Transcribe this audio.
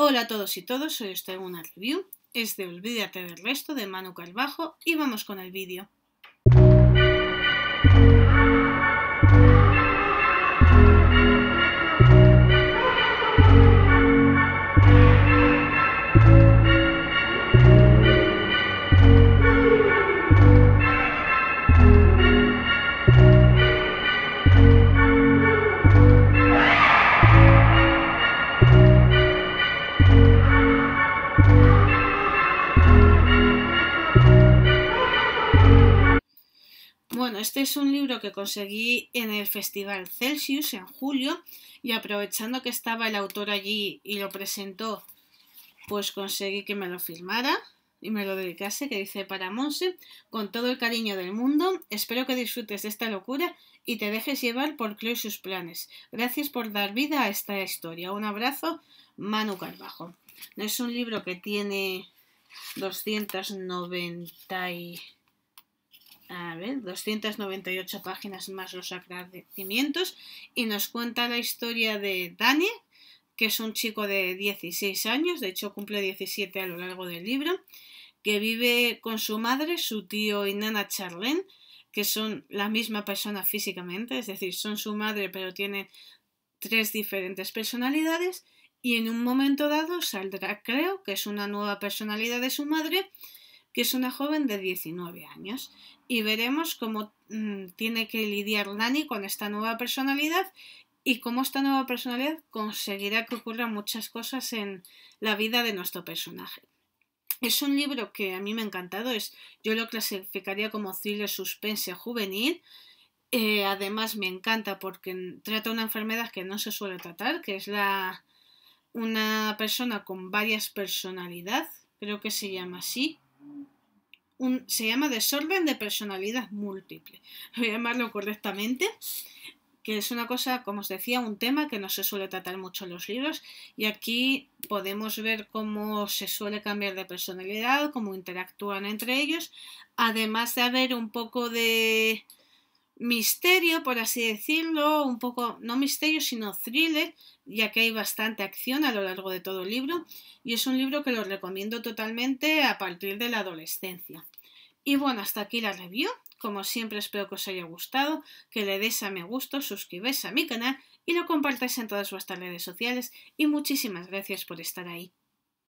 Hola a todos y todos, hoy os traigo una review, es de Olvídate del resto de Manu Carbajo y vamos con el vídeo. Bueno, este es un libro que conseguí en el Festival Celsius en julio y aprovechando que estaba el autor allí y lo presentó, pues conseguí que me lo firmara y me lo dedicase, que dice para Monse, con todo el cariño del mundo, espero que disfrutes de esta locura y te dejes llevar por Cleo y sus planes. Gracias por dar vida a esta historia. Un abrazo, Manu Carbajo. No es un libro que tiene 290 y a ver, 298 páginas más los agradecimientos y nos cuenta la historia de Dani, que es un chico de 16 años, de hecho cumple 17 a lo largo del libro, que vive con su madre, su tío y nana Charlene, que son la misma persona físicamente, es decir, son su madre pero tienen tres diferentes personalidades y en un momento dado saldrá, creo, que es una nueva personalidad de su madre es una joven de 19 años, y veremos cómo mm, tiene que lidiar Lani con esta nueva personalidad y cómo esta nueva personalidad conseguirá que ocurran muchas cosas en la vida de nuestro personaje. Es un libro que a mí me ha encantado, es, yo lo clasificaría como thriller suspense juvenil. Eh, además me encanta porque trata una enfermedad que no se suele tratar, que es la una persona con varias personalidades, creo que se llama así, se llama desorden de personalidad múltiple. Voy a llamarlo correctamente, que es una cosa, como os decía, un tema que no se suele tratar mucho en los libros. Y aquí podemos ver cómo se suele cambiar de personalidad, cómo interactúan entre ellos, además de haber un poco de misterio, por así decirlo, un poco, no misterio, sino thriller, ya que hay bastante acción a lo largo de todo el libro, y es un libro que lo recomiendo totalmente a partir de la adolescencia. Y bueno, hasta aquí la review. Como siempre espero que os haya gustado, que le des a me gusto, suscribáis a mi canal y lo compartáis en todas vuestras redes sociales y muchísimas gracias por estar ahí.